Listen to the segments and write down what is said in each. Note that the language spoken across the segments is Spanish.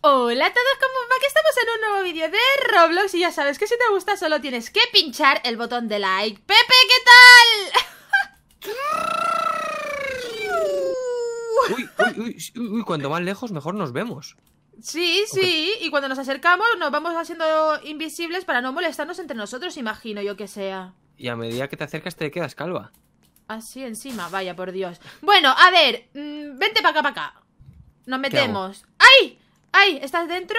Hola a todos, ¿cómo va? Que estamos en un nuevo vídeo de Roblox y ya sabes que si te gusta solo tienes que pinchar el botón de like Pepe, ¿qué tal? uy, uy, uy, uy, cuanto más lejos mejor nos vemos Sí, sí, y cuando nos acercamos nos vamos haciendo invisibles para no molestarnos entre nosotros, imagino yo que sea Y a medida que te acercas te quedas calva Así encima, vaya por Dios Bueno, a ver, mm, vente para acá, para acá nos metemos. ¡Ay! ¿Estás dentro?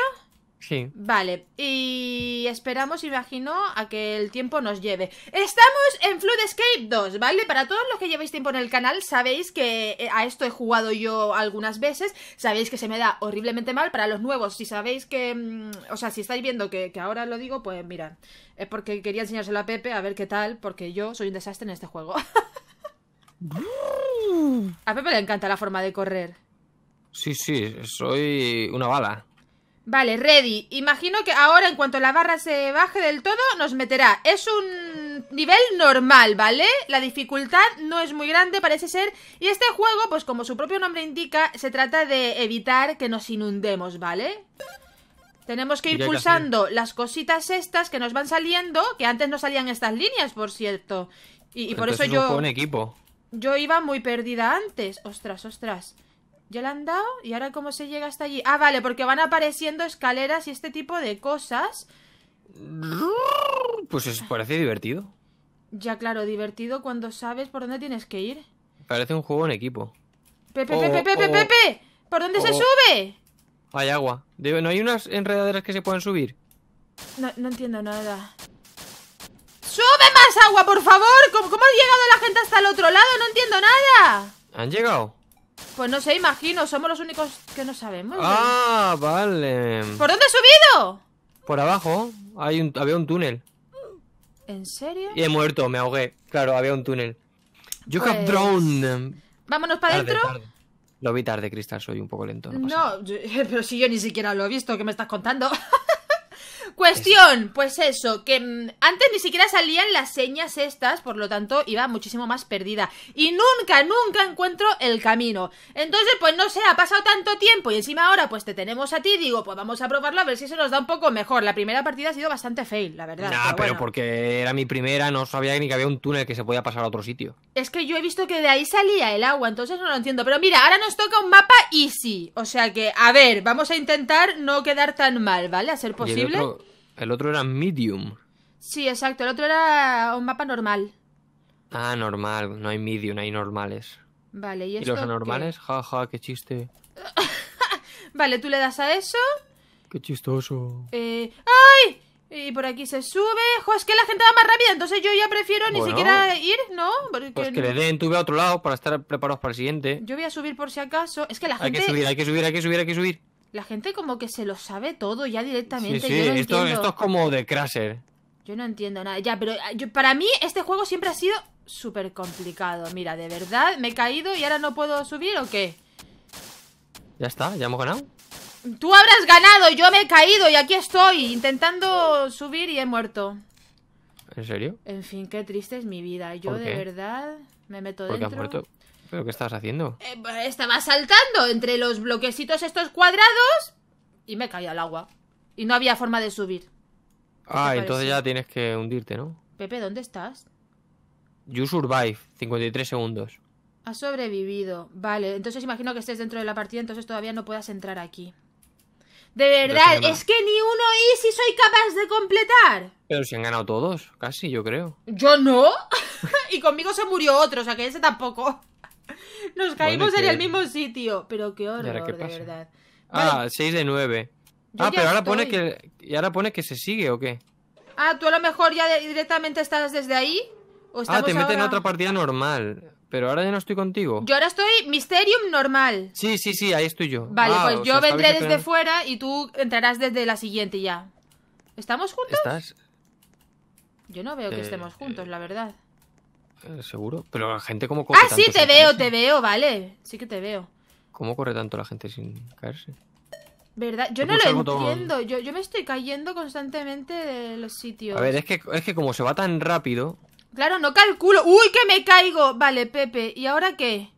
Sí. Vale, y esperamos, imagino, a que el tiempo nos lleve. Estamos en Flood Escape 2, ¿vale? Para todos los que llevéis tiempo en el canal, sabéis que eh, a esto he jugado yo algunas veces, sabéis que se me da horriblemente mal. Para los nuevos, si sabéis que... Mm, o sea, si estáis viendo que, que ahora lo digo, pues mirad. Es porque quería enseñárselo a Pepe a ver qué tal, porque yo soy un desastre en este juego. a Pepe le encanta la forma de correr. Sí, sí, soy una bala. Vale, ready. Imagino que ahora, en cuanto la barra se baje del todo, nos meterá. Es un nivel normal, ¿vale? La dificultad no es muy grande, parece ser. Y este juego, pues como su propio nombre indica, se trata de evitar que nos inundemos, ¿vale? Tenemos que ir pulsando las cositas estas que nos van saliendo, que antes no salían estas líneas, por cierto. Y, por eso yo... un equipo. Yo iba muy perdida antes. Ostras, ostras. ¿Ya la han dado? ¿Y ahora cómo se llega hasta allí? Ah, vale, porque van apareciendo escaleras y este tipo de cosas. Pues parece divertido. Ya, claro, divertido cuando sabes por dónde tienes que ir. Parece un juego en equipo. Pepe, Pepe, Pepe, Pepe, ¿por dónde se sube? Hay agua. ¿No hay unas enredaderas que se pueden subir? No, entiendo nada. ¡Sube más agua, por favor! ¿Cómo, ¿Cómo ha llegado la gente hasta el otro lado? ¡No entiendo nada! ¿Han llegado? Pues no sé, imagino, somos los únicos que no sabemos. Ah, vale. ¿Por dónde he subido? Por abajo, hay un, había un túnel. ¿En serio? Y he muerto, me ahogué. Claro, había un túnel. You have pues, eh, Vámonos para adentro. Lo vi tarde, Cristal, soy un poco lento. No, pero si yo ni siquiera lo he visto, ¿qué me estás contando? Cuestión, pues eso, que mm, antes ni siquiera salían las señas estas, por lo tanto iba muchísimo más perdida. Y nunca, nunca encuentro el camino. Entonces, pues no sé, ha pasado tanto tiempo y encima ahora pues te tenemos a ti, digo, pues vamos a probarlo a ver si se nos da un poco mejor. La primera partida ha sido bastante fail, la verdad. Nah, pero, porque era mi primera, no sabía ni que había un túnel que se podía pasar a otro sitio. Es que yo he visto que de ahí salía el agua, entonces no lo entiendo. Pero mira, ahora nos toca un mapa easy. O sea que, a ver, vamos a intentar no quedar tan mal, ¿vale? A ser posible. El otro era medium. Sí, exacto. El otro era un mapa normal. Ah, normal. No hay medium, hay normales. Vale, ¿y, ¿Y los anormales? Jaja, ja, qué chiste. vale, tú le das a eso. Qué chistoso. Eh, ¡Ay! Y por aquí se sube. es que la gente va más rápida, entonces yo ya prefiero ni siquiera ir, ¿no? pues que le den, tuve a otro lado para estar preparados para el siguiente. Yo voy a subir por si acaso. Es que la gente. Hay que subir, hay que subir, hay que subir, hay que subir. La gente como que se lo sabe todo ya directamente. Sí, esto, es como de Crasher. Yo no entiendo nada. Ya, pero ah, yo, para mí este juego siempre ha sido súper complicado. Mira, de verdad, me he caído y ahora no puedo subir o qué. Ya está, ya hemos ganado. Tú habrás ganado, yo me he caído y aquí estoy intentando subir y he muerto. ¿En serio? En fin, qué triste es mi vida. Yo de verdad me meto dentro. ¿Pero qué estabas haciendo? Eh, pues, estaba saltando entre los bloquecitos estos cuadrados y me caía al agua. Y no había forma de subir. Ah, entonces ya tienes que hundirte, ¿no? Pepe, ¿dónde estás? You survive, 53 segundos. Has sobrevivido. Vale, entonces imagino que estés dentro de la partida, entonces todavía no puedas entrar aquí. De verdad, es que ni uno y si soy capaz de completar. Pero si han ganado todos, casi, yo creo. Yo no. y conmigo se murió otro, o sea que ese tampoco. Nos caímos en el mismo sitio. Pero qué horror, de verdad. Ah, 6 de 9. ah, pero ahora pone, que, ahora pone que se sigue o qué. Ah, tú a lo mejor ya directamente estás desde ahí. ah, te en otra partida normal. Pero ahora ya no estoy contigo. Yo ahora estoy Mysterium normal. Sí, sí, sí, ahí estoy yo. Vale, ah, pues yo vendré desde fuera y tú entrarás desde la siguiente ya. ¿Estamos juntos? Yo no veo que eh, estemos juntos, eh, la verdad. Eh, seguro. Pero la gente como corre. Ah, sí, te veo, te veo, vale. Sí que te veo. ¿Cómo corre tanto la gente sin caerse? ¿Verdad? Yo no lo entiendo. Yo, me estoy cayendo constantemente de los sitios. A ver, es que, es que como se va tan rápido. Claro, no calculo. ¡Uy, que me caigo! Vale, Pepe, ¿y ahora qué?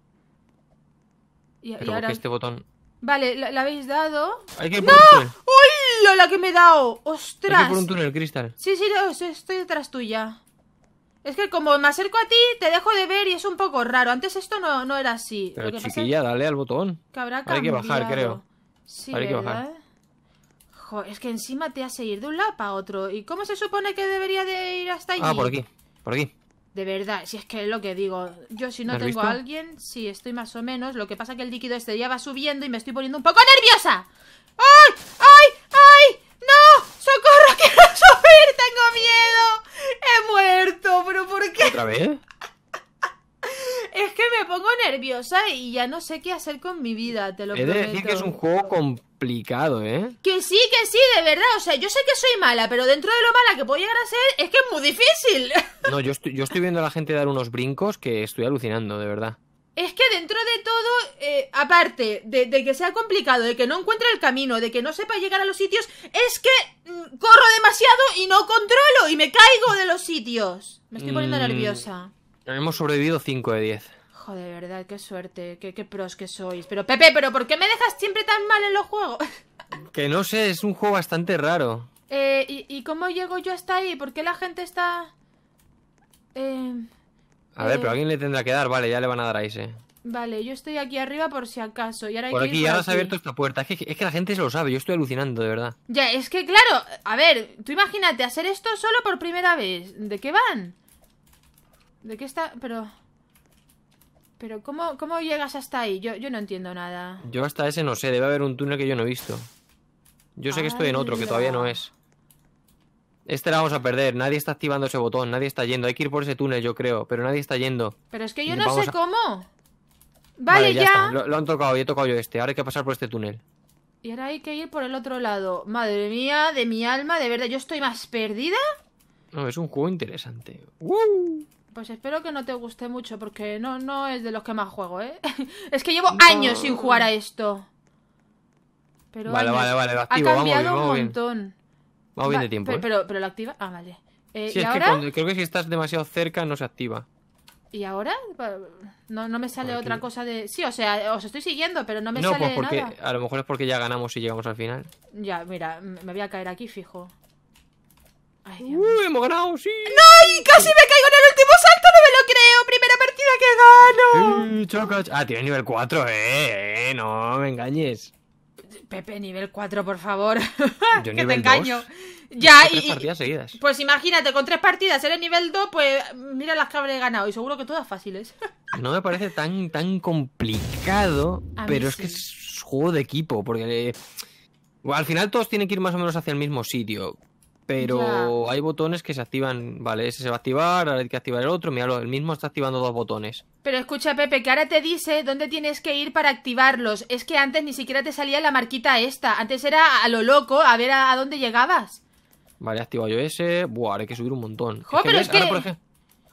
Y, ahora... este botón. Vale, ¿la, habéis dado? ¡No! ¡Uy! La que me he dado! ¡Ostras! por un túnel, Cristal. Sí, sí, estoy detrás tuya. Es que como me acerco a ti, te dejo de ver y es un poco raro. Antes esto no, no era así. Pero chiquilla, dale al botón. habrá Hay que bajar, creo. Hay que bajar. es que encima te hace ir de un lado para otro. ¿Y cómo se supone que debería de ir hasta allí? Ah, por aquí. Por aquí. De verdad, si es que es lo que digo. Yo si no tengo a alguien, sí, estoy más o menos. Lo que pasa es que el líquido este día va subiendo y me estoy poniendo un poco nerviosa. ¡Ay! ¡Ay! Es que me pongo nerviosa y ya no sé qué hacer con mi vida, te lo He de decir que es un juego complicado, ¿eh? Que sí, que sí, de verdad. O sea, yo sé que soy mala, pero dentro de lo mala que puedo llegar a ser, es que es muy difícil. No, yo estoy, yo estoy viendo a la gente dar unos brincos que estoy alucinando, de verdad. Es que dentro de todo, eh, aparte de que sea complicado, de que no encuentre el camino, de que no sepa llegar a los sitios, es que corro demasiado y no controlo y me caigo de los sitios. Me estoy poniendo mm. nerviosa. Hemos sobrevivido 5 de 10. Joder, de verdad, qué suerte, qué, pros que sois. Pero Pepe, ¿pero por qué me dejas siempre tan mal en los juegos? que no sé, es un juego bastante raro. Eh, ¿y, cómo llego yo hasta ahí? ¿Por qué la gente está...? Eh, a ver, pero eh? alguien le tendrá que dar, vale, ya le van a dar a ese. Vale, yo estoy aquí arriba por si acaso. Y ahora por aquí, ahora ya has abierto esta puerta. Es que, es que, la gente se lo sabe, yo estoy alucinando, de verdad. Ya, es que claro, a ver, tú imagínate hacer esto solo por primera vez. ¿De qué van? ¿De qué está...? Pero... Pero ¿cómo, cómo llegas hasta ahí? Yo, yo no entiendo nada. Yo hasta ese no sé, debe haber un túnel que yo no he visto. Yo sé que estoy en otro, que todavía no es. Este la vamos a perder. Nadie está activando ese botón, nadie está yendo. Hay que ir por ese túnel, yo creo, pero nadie está yendo. Pero es que yo no sé cómo. Vale, ya. Lo, han tocado, yo he tocado yo este. Ahora hay que pasar por este túnel. Y ahora hay que ir por el otro lado. Madre mía, de mi alma, de verdad, yo estoy más perdida. No, es un juego interesante. Uh. Pues espero que no te guste mucho, porque no, no es de los que más juego, ¿eh? es que llevo años sin jugar a esto. Pero vale, vale, vale, lo activo, ha cambiado un montón. Vamos bien de tiempo. Pero, ¿eh? pero, activa. Ah, vale. Eh, es que creo que si estás demasiado cerca no se activa. ¿Y ahora? No, me sale otra cosa de... Sí, o sea, os estoy siguiendo, pero no me no, sale pues porque, nada. A lo mejor es porque ya ganamos y llegamos al final. Ya, mira, me voy a caer aquí fijo. hemos ganado, sí! ¡No! ¡Y casi me caigo en el último salto! ¡No me lo creo! ¡Primera partida que gano! Uy, ¡Eh, Ah, tienes nivel 4, eh, eh. No me engañes. Pepe, nivel 4, por favor. Yo que te engaño. Ya, y, partidas seguidas. Pues imagínate, con tres partidas eres nivel 2, pues mira las que habré ganado. Y seguro que todas fáciles. no me parece tan, tan complicado, pero es que es juego de equipo, porque. Eh, al final todos tienen que ir más o menos hacia el mismo sitio pero hay botones que se activan, vale, ese se va a activar, ahora hay que activar el otro, mira, el mismo está activando dos botones. Pero escucha, Pepe, que ahora te dice dónde tienes que ir para activarlos. Es que antes ni siquiera te salía la marquita esta, antes era a lo loco, a ver a, dónde llegabas. Vale, he activado yo ese, buah, ahora hay que subir un montón. Ahora, por ejemplo,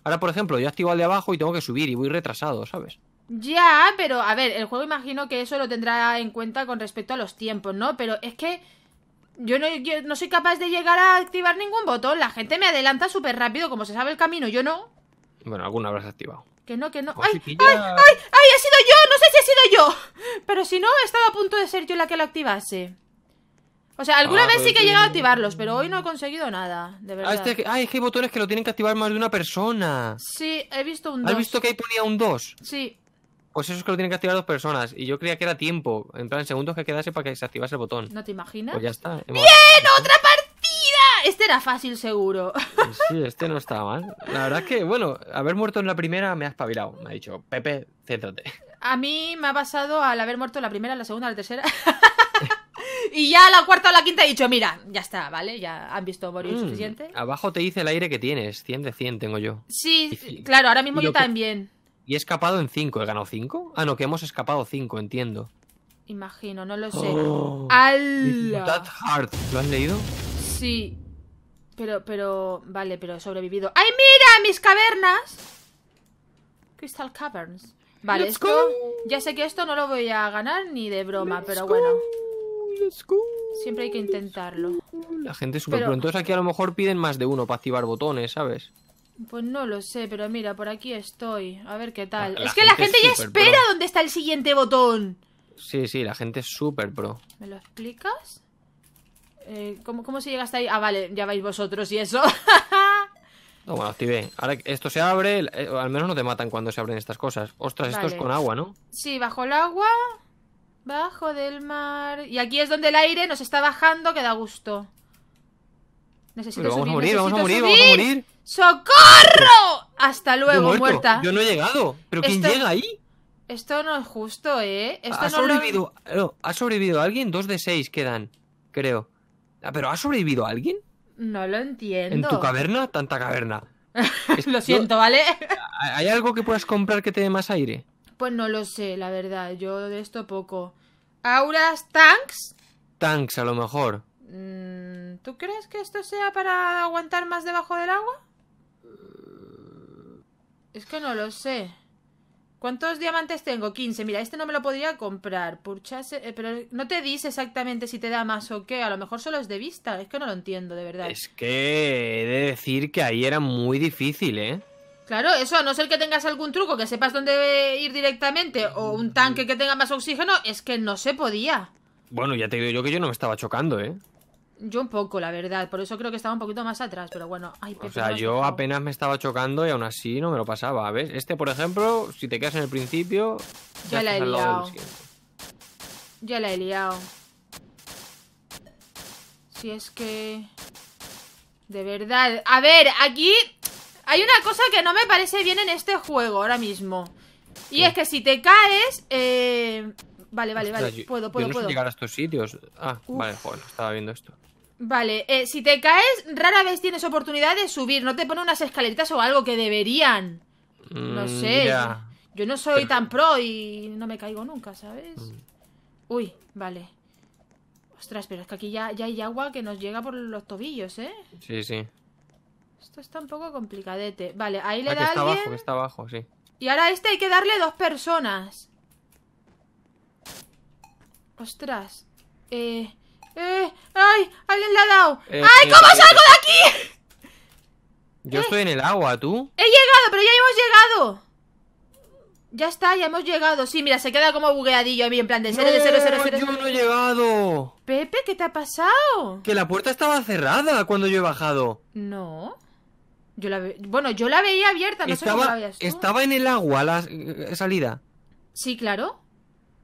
ahora, por ejemplo, yo activo activado el de abajo y tengo que subir y voy retrasado, ¿sabes? Ya, pero a ver, el juego imagino que eso lo tendrá en cuenta con respecto a los tiempos, ¿no? Pero es que yo no, soy capaz de llegar a activar ningún botón. La gente me adelanta súper rápido, como se sabe el camino, yo no. Bueno, alguna habrás activado. Que no, que no. ¡Ay, ay, ay! ay ha sido yo! ¡No sé si ha sido yo! Pero si no, he estado a punto de ser yo la que lo activase. O sea, alguna ah, vez pues sí que he llegado a activarlos, pero hoy no he conseguido nada, de ah, verdad. Ah, es que hay botones que lo tienen que activar más de una persona. Sí, he visto un 2. ¿Has visto que ahí ponía un 2? Sí. Pues eso es que lo tienen que activar dos personas. Y yo creía que era tiempo. En plan, segundos que quedase para que se activase el botón. ¿No te imaginas? Pues ya está. ¡Bien! ¡Otra partida! Este era fácil, seguro. Pues sí, este no estaba mal. La verdad es que, bueno, haber muerto en la primera me ha espabilado. Me ha dicho, Pepe, céntrate. A mí me ha pasado al haber muerto la primera, la segunda, la tercera. Y ya la cuarta o la quinta he dicho, mira, ya está, ¿vale? Ya han visto Boris. Mm, suficiente. Abajo te dice el aire que tienes, 100 de 100 tengo yo. Sí, claro, ahora mismo yo también. Y he escapado en 5. ¿He ganado 5? Ah, no, que hemos escapado 5, entiendo. Imagino, no lo sé. Oh. Al. That ¿Lo han leído? Sí. Pero, pero. Vale, pero he sobrevivido. ¡Ay, mira! ¡Mis cavernas! Crystal Caverns. Vale, esto. Ya sé que esto no lo voy a ganar ni de broma, pero bueno. Let's Siempre hay que intentarlo. La gente es súper pero... pronto. aquí a lo mejor piden más de uno para activar botones, ¿sabes? Pues no lo sé, pero mira, por aquí estoy. A ver qué tal. es que la gente ya espera dónde está el siguiente botón. Sí, sí, la gente es súper pro. ¿Me lo explicas? Eh, ¿cómo, ¿Cómo se llega hasta ahí? Ah, vale, ya vais vosotros y eso. No, bueno, active Ahora esto se abre, eh, al menos no te matan cuando se abren estas cosas. Ostras, esto es con agua, ¿no? Sí, bajo el agua, bajo del mar. Y aquí es donde el aire nos está bajando, que da gusto. Necesito vamos subir, a morir, vamos a morir, vamos a morir. ¡Socorro! Hasta luego, muerta. Yo no he llegado. ¿Pero quién llega ahí? Esto no es justo, ¿eh? Esto ha, sobrevivido... alguien. Dos de seis quedan, creo. Ah, ¿Pero ha sobrevivido alguien? No lo entiendo. ¿En tu caverna? Tanta caverna. lo siento, ¿vale? ¿Hay algo que puedas comprar que te dé más aire? Pues no lo sé, la verdad. Yo de esto poco. ¿Auras tanks? Tanks, a lo mejor. Mm, ¿Tú crees que esto sea para aguantar más debajo del agua? Es que no lo sé. ¿Cuántos diamantes tengo? 15. Mira, este no me lo podría comprar. Purchase... Eh, pero no te dice exactamente si te da más o qué. A lo mejor solo es de vista. Es que no lo entiendo, de verdad. Es que he de decir que ahí era muy difícil, ¿eh? Claro, eso, a no ser que tengas algún truco que sepas dónde ir directamente o un tanque que tenga más oxígeno, es que no se podía. Bueno, ya te digo yo que yo no me estaba chocando, ¿eh? Yo un poco, la verdad. Por eso creo que estaba un poquito más atrás, pero bueno. Ay, o sea, yo apenas me estaba chocando y aún así no me lo pasaba. a ver Este, por ejemplo, si te quedas en el principio. Ya, la he liado. Ya la he liado. Si es que. De verdad. A ver, aquí hay una cosa que no me parece bien en este juego ahora mismo. Y es que si te caes. Eh, vale, vale, vale. puedo, puedo, puedo. llegar a estos sitios. Ah, vale, joder, estaba viendo esto. Vale, eh, si te caes, rara vez tienes oportunidad de subir. No te pone unas escaleritas o algo que deberían. Mm, no sé. Yo no soy tan pro y no me caigo nunca, ¿sabes? Mm. Uy, vale. Ostras, pero es que aquí ya, ya, hay agua que nos llega por los tobillos, ¿eh? Sí, sí. Esto está un poco complicadete. Vale, ahí le da que está abajo, que está abajo, sí. Y ahora a este hay que darle dos personas. Ostras. Eh, eh, ¡Ay! ¡Alguien le ha dado! Eh, ¡Ay! Eh, ¿Cómo eh, salgo de aquí? Yo estoy en el agua, ¿tú? He llegado, pero ya hemos llegado. Ya está, ya hemos llegado. Sí, mira, se queda como bugueadillo a mí en plan de 0 de 0, Yo no he llegado. Pepe, ¿qué te ha pasado? Que la puerta estaba cerrada cuando yo he bajado. No. Yo Bueno, yo la veía abierta, no sé la Estaba en el agua la salida. Sí, claro.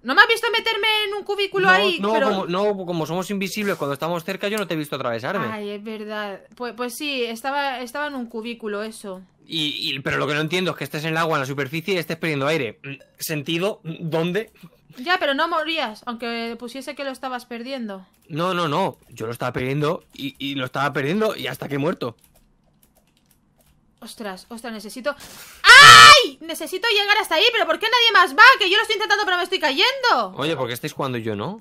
No me has visto meterme en un cubículo ahí. No, como, no, como somos invisibles cuando estamos cerca, yo no te he visto atravesarme. Ay, es verdad. Pues, pues sí, estaba, estaba en un cubículo eso. Y, pero lo que no entiendo es que estés en el agua, en la superficie y estés perdiendo aire. ¿Sentido? ¿Dónde? Ya, pero no morías, aunque pusiese que lo estabas perdiendo. No, no, no. Yo lo estaba perdiendo y, y lo estaba perdiendo y hasta que he muerto. Ostras, ostras, necesito. ¡Ay! Necesito llegar hasta ahí, pero ¿por qué nadie más va? Que yo lo estoy intentando, pero me estoy cayendo. Oye, ¿por qué estáis jugando y yo no?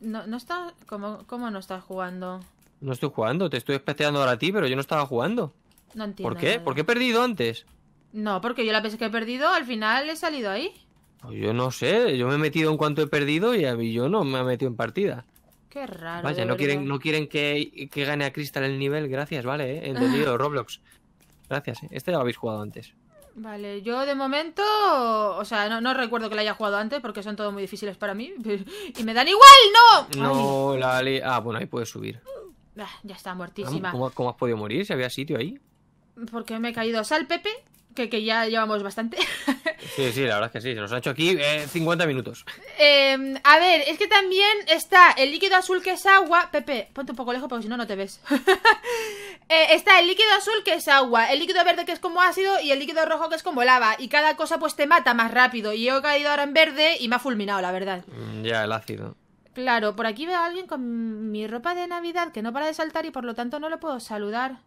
No, está... ¿Cómo, ¿Cómo no estás jugando? No estoy jugando, te estoy especiando ahora a ti, pero yo no estaba jugando. No entiendo. ¿Por qué? ¿Por qué he perdido antes? No, porque yo la vez que he perdido, al final he salido ahí. Pues yo no sé, yo me he metido en cuanto he perdido y a yo no me he metido en partida. Qué raro. Vaya, no quieren, no quieren que, gane a Crystal el nivel, gracias, vale, eh, entendido, Roblox. Gracias, eh, este lo habéis jugado antes. Vale, yo de momento, o sea, no, no recuerdo que la haya jugado antes porque son todos muy difíciles para mí. Y me dan igual, no. No, la Ah, bueno, ahí puedes subir. Ah, ya está, muertísima. ¿Cómo, has podido morir? ¿Si había sitio ahí? Porque me he caído. Sal, Pepe, que, que ya llevamos bastante. sí, sí, la verdad es que sí. Se nos ha hecho aquí 50 eh, minutos. Em, a ver, es que también está el líquido azul que es agua. Pepe, ponte un poco lejos porque si no, no te ves. Eh, está el líquido azul que es agua, el líquido verde que es como ácido y el líquido rojo que es como lava. Y cada cosa pues te mata más rápido. Y yo he caído ahora en verde y me ha fulminado, la verdad. Mm, ya, el ácido. Claro, por aquí veo a alguien con mi ropa de Navidad que no para de saltar y por lo tanto no lo puedo saludar.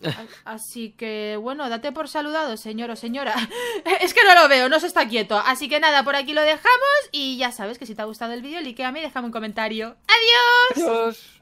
Así que, bueno, date por saludado, señor o señora. Es que no lo veo, no se está quieto. Así que nada, por aquí lo dejamos y ya sabes que si te ha gustado el vídeo, likeame y déjame un comentario. ¡Adiós!